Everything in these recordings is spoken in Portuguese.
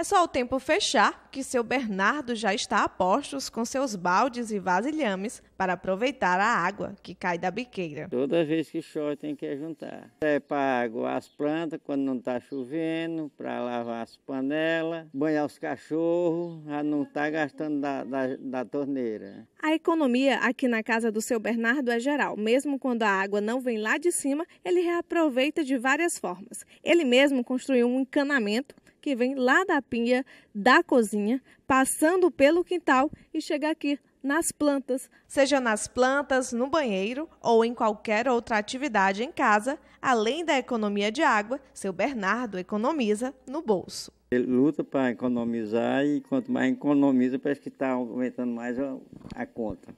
É só o tempo fechar que seu Bernardo já está a postos com seus baldes e vasilhames para aproveitar a água que cai da biqueira. Toda vez que chove tem que juntar. É para aguar as plantas quando não está chovendo, para lavar as panelas, banhar os cachorros, a não estar tá gastando da, da, da torneira. A economia aqui na casa do seu Bernardo é geral. Mesmo quando a água não vem lá de cima, ele reaproveita de várias formas. Ele mesmo construiu um encanamento que vem lá da pia, da cozinha, passando pelo quintal e chega aqui nas plantas. Seja nas plantas, no banheiro ou em qualquer outra atividade em casa, além da economia de água, seu Bernardo economiza no bolso. Ele luta para economizar e quanto mais economiza, parece que está aumentando mais a, a, conta.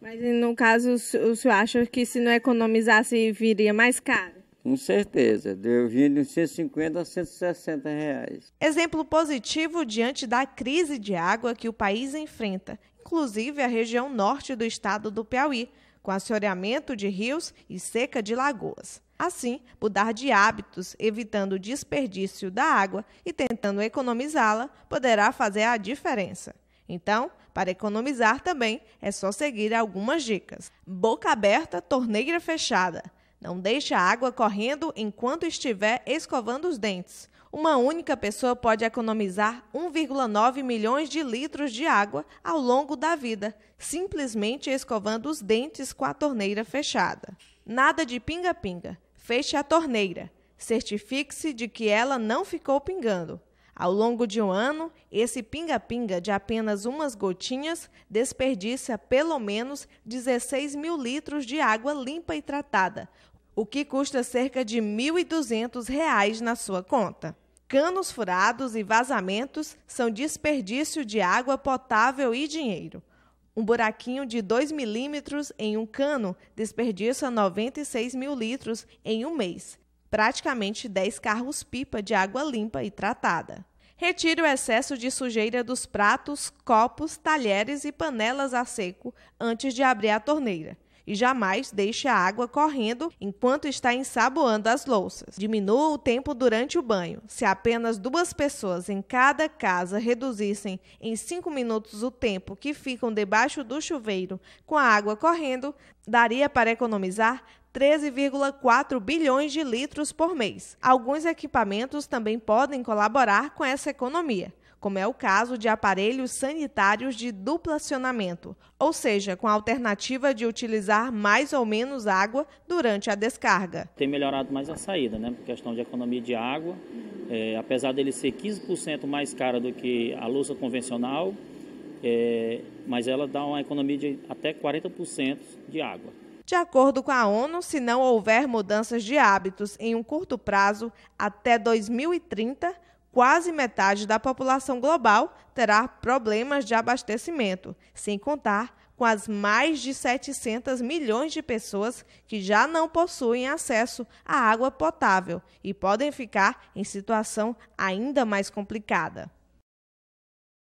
Mas no caso, o senhor acha que se não economizasse viria mais caro? Com certeza, deu vim de 150 a 160 reais. Exemplo positivo diante da crise de água que o país enfrenta, inclusive a região norte do estado do Piauí, com assoreamento de rios e seca de lagoas. Assim, mudar de hábitos, evitando o desperdício da água e tentando economizá-la, poderá fazer a diferença. Então, para economizar também, é só seguir algumas dicas. Boca aberta, torneira fechada. Não deixe a água correndo enquanto estiver escovando os dentes. Uma única pessoa pode economizar 1,9 milhões de litros de água ao longo da vida, simplesmente escovando os dentes com a torneira fechada. Nada de pinga-pinga. Feche a torneira. Certifique-se de que ela não ficou pingando. Ao longo de um ano, esse pinga-pinga de apenas umas gotinhas desperdiça pelo menos 16 mil litros de água limpa e tratada, o que custa cerca de R$ 1.200 na sua conta. Canos furados e vazamentos são desperdício de água potável e dinheiro. Um buraquinho de 2 milímetros em um cano desperdiça 96 mil litros em um mês, praticamente 10 carros-pipa de água limpa e tratada. Retire o excesso de sujeira dos pratos, copos, talheres e panelas a seco antes de abrir a torneira e jamais deixe a água correndo enquanto está ensaboando as louças. Diminua o tempo durante o banho. Se apenas duas pessoas em cada casa reduzissem em cinco minutos o tempo que ficam debaixo do chuveiro com a água correndo, daria para economizar 13,4 bilhões de litros por mês. Alguns equipamentos também podem colaborar com essa economia como é o caso de aparelhos sanitários de duplacionamento, ou seja, com a alternativa de utilizar mais ou menos água durante a descarga. Tem melhorado mais a saída, né? Por questão de economia de água. É, apesar dele ser 15% mais cara do que a louça convencional, é, mas ela dá uma economia de até 40% de água. De acordo com a ONU, se não houver mudanças de hábitos em um curto prazo, até 2030, quase metade da população global terá problemas de abastecimento, sem contar com as mais de 700 milhões de pessoas que já não possuem acesso à água potável e podem ficar em situação ainda mais complicada.